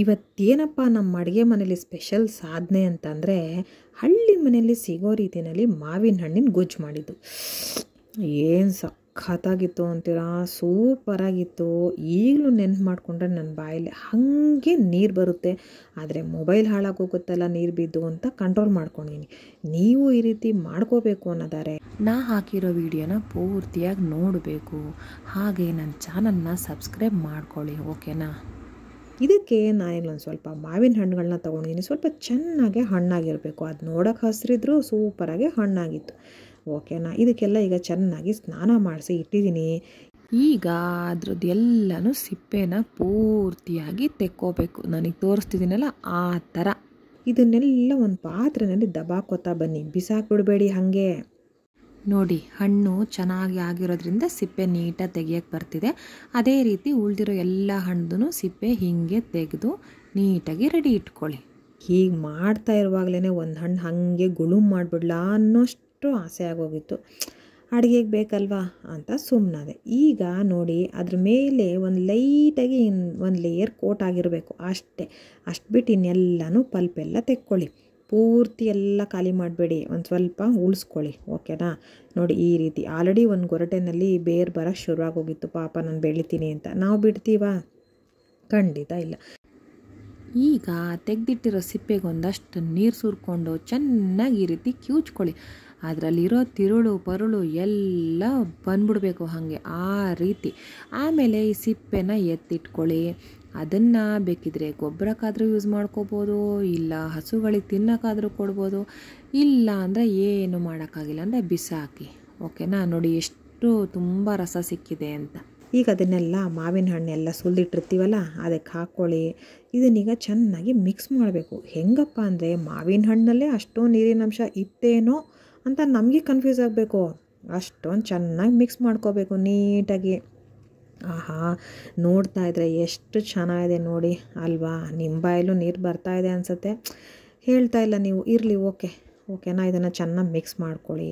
ಇವತ್ತೇನಪ್ಪ ನಮ್ಮ ಅಡುಗೆ ಮನೇಲಿ ಸ್ಪೆಷಲ್ ಸಾಧನೆ ಅಂತಂದರೆ ಹಳ್ಳಿ ಮನೆಯಲ್ಲಿ ಸಿಗೋ ರೀತಿಯಲ್ಲಿ ಮಾವಿನ ಹಣ್ಣಿನ ಗೊಜ್ಜು ಮಾಡಿದ್ದು ಏನು ಸಖತ್ತಾಗಿತ್ತು ಅಂತೀರಾ ಸೂಪರಾಗಿತ್ತು ಈಗಲೂ ನೆನ್ಪು ಮಾಡಿಕೊಂಡ್ರೆ ನನ್ನ ಬಾಯಲ್ಲಿ ಹಾಗೆ ನೀರು ಬರುತ್ತೆ ಆದರೆ ಮೊಬೈಲ್ ಹಾಳಾಗೋಗುತ್ತಲ್ಲ ನೀರು ಬಿದ್ದು ಅಂತ ಕಂಟ್ರೋಲ್ ಮಾಡ್ಕೊಂಡಿನಿ ನೀವು ಈ ರೀತಿ ಮಾಡ್ಕೋಬೇಕು ಅನ್ನೋದಾರೆ ನಾ ಹಾಕಿರೋ ವಿಡಿಯೋನ ಪೂರ್ತಿಯಾಗಿ ನೋಡಬೇಕು ಹಾಗೆ ನನ್ನ ಚಾನಲ್ನ ಸಬ್ಸ್ಕ್ರೈಬ್ ಮಾಡ್ಕೊಳ್ಳಿ ಓಕೆನಾ ಇದಕ್ಕೆ ನಾನಿಲ್ಲೊಂದು ಸ್ವಲ್ಪ ಮಾವಿನ ಹಣ್ಣುಗಳನ್ನ ತೊಗೊಂಡಿದ್ದೀನಿ ಸ್ವಲ್ಪ ಚೆನ್ನಾಗೆ ಹಣ್ಣಾಗಿರಬೇಕು ಅದು ನೋಡೋಕೆ ಹಸಿರಿದ್ರು ಸೂಪರಾಗಿ ಹಣ್ಣಾಗಿತ್ತು ಓಕೆನಾ ಇದಕ್ಕೆಲ್ಲ ಈಗ ಚೆನ್ನಾಗಿ ಸ್ನಾನ ಮಾಡಿಸಿ ಇಟ್ಟಿದ್ದೀನಿ ಈಗ ಅದ್ರದ್ದು ಎಲ್ಲನೂ ಸಿಪ್ಪೆನ ಪೂರ್ತಿಯಾಗಿ ತೆಕ್ಕೋಬೇಕು ನನಗೆ ತೋರಿಸ್ತಿದ್ದೀನಲ್ಲ ಆ ಥರ ಇದನ್ನೆಲ್ಲ ಒಂದು ಪಾತ್ರೆಯಲ್ಲಿ ದಬಾಕೋತಾ ಬನ್ನಿ ಬಿಸಾಕ್ಬಿಡಬೇಡಿ ಹಾಗೆ ನೋಡಿ ಹಣ್ಣು ಚೆನ್ನಾಗಿ ಆಗಿರೋದ್ರಿಂದ ಸಿಪ್ಪೆ ನೀಟಾಗಿ ತೆಗಿಯೋಕೆ ಬರ್ತಿದೆ ಅದೇ ರೀತಿ ಉಳಿದಿರೋ ಎಲ್ಲ ಹಣ್ಣು ಸಿಪ್ಪೆ ಹೀಗೆ ತೆಗೆದು ನೀಟಾಗಿ ರೆಡಿ ಇಟ್ಕೊಳ್ಳಿ ಹೀಗೆ ಮಾಡ್ತಾ ಇರುವಾಗಲೇ ಒಂದು ಹಣ್ಣು ಹಾಗೆ ಗುಳುಮ್ ಮಾಡಿಬಿಡ್ಲಾ ಅನ್ನೋಷ್ಟು ಆಸೆ ಆಗೋಗಿತ್ತು ಅಡುಗೆಗೆ ಬೇಕಲ್ವಾ ಅಂತ ಸುಮ್ಮನಾದೆ ಈಗ ನೋಡಿ ಅದ್ರ ಮೇಲೆ ಒಂದು ಲೈಟಾಗಿ ಒಂದು ಲೇಯರ್ ಕೋಟ್ ಆಗಿರಬೇಕು ಅಷ್ಟೇ ಅಷ್ಟು ಬಿಟ್ಟು ಇನ್ನೆಲ್ಲನೂ ಪಲ್ಪೆಲ್ಲ ತೆಕ್ಕೊಳ್ಳಿ ಪೂರ್ತಿ ಎಲ್ಲ ಖಾಲಿ ಮಾಡಬೇಡಿ ಒಂದು ಸ್ವಲ್ಪ ಉಳಿಸ್ಕೊಳ್ಳಿ ಓಕೆನಾ ನೋಡಿ ಈ ರೀತಿ ಆಲ್ರೆಡಿ ಒಂದು ಗೊರಟೆನಲ್ಲಿ ಬೇರು ಬರೋಕ್ಕೆ ಶುರುವಾಗೋಗಿತ್ತು ಪಾಪ ನಾನು ಬೆಳಿತೀನಿ ಅಂತ ನಾವು ಬಿಡ್ತೀವ ಖಂಡಿತ ಇಲ್ಲ ಈಗ ತೆಗೆದಿಟ್ಟಿರೋ ಸಿಪ್ಪೆಗೊಂದಷ್ಟು ನೀರು ಸುರ್ಕೊಂಡು ಚೆನ್ನಾಗಿ ಈ ರೀತಿ ಕಿವುಚ್ಕೊಳ್ಳಿ ಅದರಲ್ಲಿರೋ ತಿರುಳು ಪರುಳು ಎಲ್ಲ ಬಂದ್ಬಿಡ್ಬೇಕು ಹಾಗೆ ಆ ರೀತಿ ಆಮೇಲೆ ಈ ಸಿಪ್ಪೆನ ಎತ್ತಿಟ್ಕೊಳ್ಳಿ ಅದನ್ನು ಬೇಕಿದ್ರೆ ಗೊಬ್ಬರಕ್ಕಾದರೂ ಯೂಸ್ ಮಾಡ್ಕೋಬೋದು ಇಲ್ಲ ಹಸುಗಳಿಗೆ ತಿನ್ನೋಕ್ಕಾದರೂ ಕೊಡ್ಬೋದು ಇಲ್ಲ ಅಂದರೆ ಏನು ಮಾಡೋಕ್ಕಾಗಿಲ್ಲ ಅಂದರೆ ಬಿಸಾಕಿ ಓಕೆನಾ ನೋಡಿ ಎಷ್ಟು ತುಂಬ ರಸ ಸಿಕ್ಕಿದೆ ಅಂತ ಈಗ ಅದನ್ನೆಲ್ಲ ಮಾವಿನ ಹಣ್ಣೆಲ್ಲ ಸುಲಿದಿಟ್ಟಿರ್ತೀವಲ್ಲ ಅದಕ್ಕೆ ಹಾಕ್ಕೊಳ್ಳಿ ಇದನ್ನೀಗ ಚೆನ್ನಾಗಿ ಮಿಕ್ಸ್ ಮಾಡಬೇಕು ಹೆಂಗಪ್ಪ ಅಂದರೆ ಮಾವಿನ ಹಣ್ಣಲ್ಲೇ ಅಷ್ಟೊಂದು ನೀರಿನಂಶ ಇತ್ತೇನೋ ಅಂತ ನಮಗೆ ಕನ್ಫ್ಯೂಸ್ ಆಗಬೇಕು ಅಷ್ಟೊಂದು ಚೆನ್ನಾಗಿ ಮಿಕ್ಸ್ ಮಾಡ್ಕೋಬೇಕು ನೀಟಾಗಿ ಆಹಾ ನೋಡ್ತಾ ಇದ್ರೆ ಎಷ್ಟು ಚೆನ್ನಾಗಿದೆ ನೋಡಿ ಅಲ್ವಾ ನಿಂಬಾಯಲ್ಲೂ ನೀರು ಬರ್ತಾ ಇದೆ ಅನಿಸುತ್ತೆ ಹೇಳ್ತಾ ಇಲ್ಲ ನೀವು ಇರಲಿ ಓಕೆ ಓಕೆನಾ ಇದನ್ನು ಚೆನ್ನಾಗಿ ಮಿಕ್ಸ್ ಮಾಡ್ಕೊಳ್ಳಿ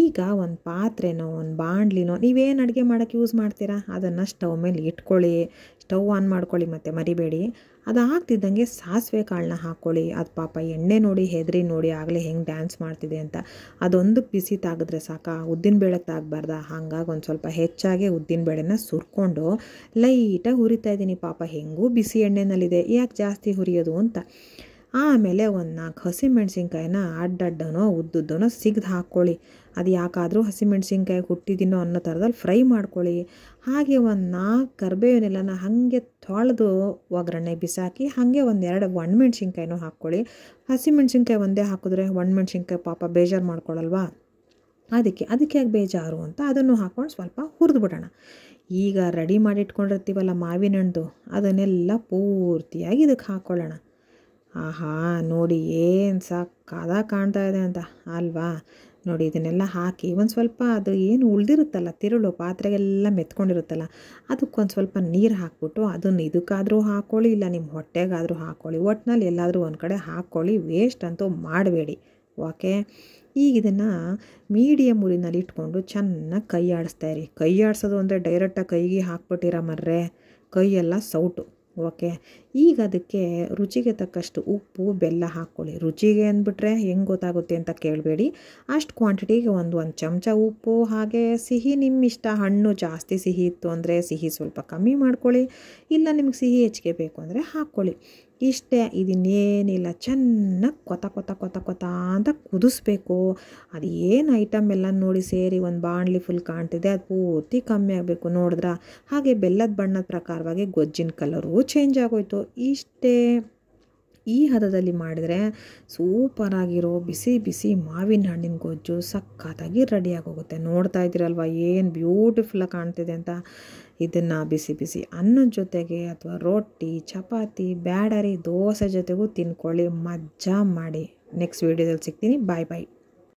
ಈಗ ಒಂದು ಪಾತ್ರೆನೋ ಒಂದು ಬಾಣಲಿನೋ ನೀವೇನು ಅಡುಗೆ ಮಾಡೋಕ್ಕೆ ಯೂಸ್ ಮಾಡ್ತೀರಾ ಅದನ್ನು ಸ್ಟವ್ ಮೇಲೆ ಇಟ್ಕೊಳ್ಳಿ ಸ್ಟವ್ ಆನ್ ಮಾಡ್ಕೊಳ್ಳಿ ಮತ್ತು ಮರಿಬೇಡಿ ಅದು ಆಗ್ತಿದ್ದಂಗೆ ಸಾಸಿವೆ ಕಾಳನ್ನ ಹಾಕ್ಕೊಳ್ಳಿ ಅದು ಪಾಪ ಎಣ್ಣೆ ನೋಡಿ ಹೆದ್ರಿ ನೋಡಿ ಆಗಲೇ ಹೆಂಗೆ ಡ್ಯಾನ್ಸ್ ಮಾಡ್ತಿದೆ ಅಂತ ಅದೊಂದು ಬಿಸಿ ತಾಗಿದ್ರೆ ಸಾಕ ಬೇಳೆ ತಾಗಬಾರ್ದ ಹಾಗಾಗಿ ಒಂದು ಸ್ವಲ್ಪ ಹೆಚ್ಚಾಗಿ ಬೇಳೆನ ಸುರ್ಕೊಂಡು ಲೈಟಾಗಿ ಹುರಿತಾ ಇದ್ದೀನಿ ಪಾಪ ಹೆಂಗೂ ಬಿಸಿ ಎಣ್ಣೆನಲ್ಲಿದೆ ಯಾಕೆ ಜಾಸ್ತಿ ಹುರಿಯೋದು ಅಂತ ಆಮೇಲೆ ಒಂದು ನಾಲ್ಕು ಹಸಿಮೆಣ್ಸಿನ್ಕಾಯಿನ ಅಡ್ಡಡ್ಡನೋ ಉದ್ದುದ್ದನೋ ಸಿಗ್ದು ಹಾಕ್ಕೊಳ್ಳಿ ಅದು ಯಾಕಾದರೂ ಹಸಿಮೆಣ್ಸಿನ್ಕಾಯಿ ಹುಟ್ಟಿದ್ದೀನೋ ಅನ್ನೋ ಥರದಲ್ಲಿ ಫ್ರೈ ಮಾಡ್ಕೊಳ್ಳಿ ಹಾಗೆ ಒಂದು ನಾಲ್ಕು ಕರ್ಬೇವಿನೆಲ್ಲನ ಹಾಗೆ ತೊಳೆದು ಒಗ್ಗರಣೆ ಬಿಸಾಕಿ ಹಾಗೆ ಒಂದು ಎರಡು ಒಣಮೆಣ್ಸಿನ್ಕಾಯಿನೂ ಹಾಕ್ಕೊಳ್ಳಿ ಹಸಿಮೆಣ್ಸಿನ್ಕಾಯಿ ಒಂದೇ ಹಾಕಿದ್ರೆ ಒಣಮೆಣ್ಸಿನ್ಕಾಯಿ ಪಾಪ ಬೇಜಾರು ಮಾಡ್ಕೊಳ್ಳಲ್ವಾ ಅದಕ್ಕೆ ಅದಕ್ಕೆ ಯಾಕೆ ಬೇಜಾರು ಅಂತ ಅದನ್ನು ಹಾಕ್ಕೊಂಡು ಸ್ವಲ್ಪ ಬಿಡೋಣ ಈಗ ರೆಡಿ ಮಾಡಿಟ್ಕೊಂಡಿರ್ತೀವಲ್ಲ ಮಾವಿನ ಹಣ್ಣು ಅದನ್ನೆಲ್ಲ ಪೂರ್ತಿಯಾಗಿ ಇದಕ್ಕೆ ಹಾಕ್ಕೊಳ್ಳೋಣ ಆಹಾ ನೋಡಿ ಏನು ಸಾಕಾದ ಕಾಣ್ತಾ ಇದೆ ಅಂತ ಅಲ್ವಾ ನೋಡಿ ಇದನ್ನೆಲ್ಲ ಹಾಕಿ ಒಂದು ಸ್ವಲ್ಪ ಅದು ಏನು ಉಳಿದಿರುತ್ತಲ್ಲ ತಿರುಳು ಪಾತ್ರೆಗೆಲ್ಲ ಮೆತ್ಕೊಂಡಿರುತ್ತಲ್ಲ ಅದಕ್ಕೊಂದು ಸ್ವಲ್ಪ ನೀರು ಹಾಕ್ಬಿಟ್ಟು ಅದನ್ನು ಇದಕ್ಕಾದರೂ ಹಾಕ್ಕೊಳ್ಳಿ ಇಲ್ಲ ನಿಮ್ಮ ಹೊಟ್ಟೆಗಾದರೂ ಹಾಕ್ಕೊಳ್ಳಿ ಒಟ್ಟಿನಲ್ಲಿ ಎಲ್ಲಾದರೂ ಒಂದು ಕಡೆ ಹಾಕ್ಕೊಳ್ಳಿ ವೇಸ್ಟ್ ಅಂತೂ ಮಾಡಬೇಡಿ ಓಕೆ ಈಗ ಇದನ್ನು ಮೀಡಿಯಮ್ ಊರಿನಲ್ಲಿ ಇಟ್ಕೊಂಡು ಚೆನ್ನಾಗಿ ಕೈ ಆಡಿಸ್ತಾ ಇರಿ ಕೈ ಆಡಿಸೋದು ಅಂದರೆ ಡೈರೆಕ್ಟಾಗಿ ಕೈಗೆ ಹಾಕ್ಬಿಟ್ಟಿರ ಮರ್ರೆ ಕೈಯೆಲ್ಲ ಸೌಟು ಓಕೆ ಈಗ ಅದಕ್ಕೆ ರುಚಿಗೆ ತಕ್ಕಷ್ಟು ಉಪ್ಪು ಬೆಲ್ಲ ಹಾಕ್ಕೊಳ್ಳಿ ರುಚಿಗೆ ಅಂದ್ಬಿಟ್ರೆ ಹೆಂಗೆ ಗೊತ್ತಾಗುತ್ತೆ ಅಂತ ಕೇಳಬೇಡಿ ಅಷ್ಟು ಕ್ವಾಂಟಿಟಿಗೆ ಒಂದು ಒಂದು ಚಮಚ ಉಪ್ಪು ಹಾಗೆ ಸಿಹಿ ನಿಮ್ಮ ಇಷ್ಟ ಹಣ್ಣು ಜಾಸ್ತಿ ಸಿಹಿ ಇತ್ತು ಅಂದರೆ ಸಿಹಿ ಸ್ವಲ್ಪ ಕಮ್ಮಿ ಮಾಡ್ಕೊಳ್ಳಿ ಇಲ್ಲ ನಿಮಗೆ ಸಿಹಿ ಹೆಚ್ಚಿಗೆ ಬೇಕು ಅಂದರೆ ಹಾಕ್ಕೊಳ್ಳಿ ಇಷ್ಟೇ ಇದಿನ್ನೇನಿಲ್ಲ ಚೆನ್ನಾಗಿ ಕೊತ ಕೊತ ಕೊತ ಕೊತ ಅಂತ ಕುದಿಸ್ಬೇಕು ಅದು ಏನು ಐಟಮ್ ಎಲ್ಲ ನೋಡಿ ಸೇರಿ ಒಂದು ಬಾಣಲಿ ಫುಲ್ ಕಾಣ್ತಿದೆ ಅದು ಪೂರ್ತಿ ಕಮ್ಮಿ ಆಗಬೇಕು ನೋಡಿದ್ರೆ ಹಾಗೆ ಬೆಲ್ಲದ ಬಣ್ಣದ ಪ್ರಕಾರವಾಗಿ ಗೊಜ್ಜಿನ ಕಲರು ಚೇಂಜ್ ಆಗೋಯ್ತು ಇಷ್ಟೇ ಈ ಹದದಲ್ಲಿ ಮಾಡಿದರೆ ಸೂಪರಾಗಿರೋ ಬಿಸಿ ಬಿಸಿ ಮಾವಿನ ಹಣ್ಣಿನ ಗೊಜ್ಜು ಸಖತ್ತಾಗಿ ರೆಡಿಯಾಗಿ ಹೋಗುತ್ತೆ ನೋಡ್ತಾ ಇದ್ದೀರಲ್ವ ಏನು ಬ್ಯೂಟಿಫುಲ್ಲಾಗಿ ಕಾಣ್ತಿದೆ ಅಂತ ಇದನ್ನು ಬಿಸಿ ಬಿಸಿ ಅನ್ನದ ಜೊತೆಗೆ ಅಥವಾ ರೊಟ್ಟಿ ಚಪಾತಿ ಬ್ಯಾಡರಿ ದೋಸೆ ಜೊತೆಗೂ ತಿನ್ಕೊಳ್ಳಿ ಮಜ್ಜಾ ಮಾಡಿ ನೆಕ್ಸ್ಟ್ ವೀಡಿಯೋದಲ್ಲಿ ಸಿಗ್ತೀನಿ ಬಾಯ್ ಬಾಯ್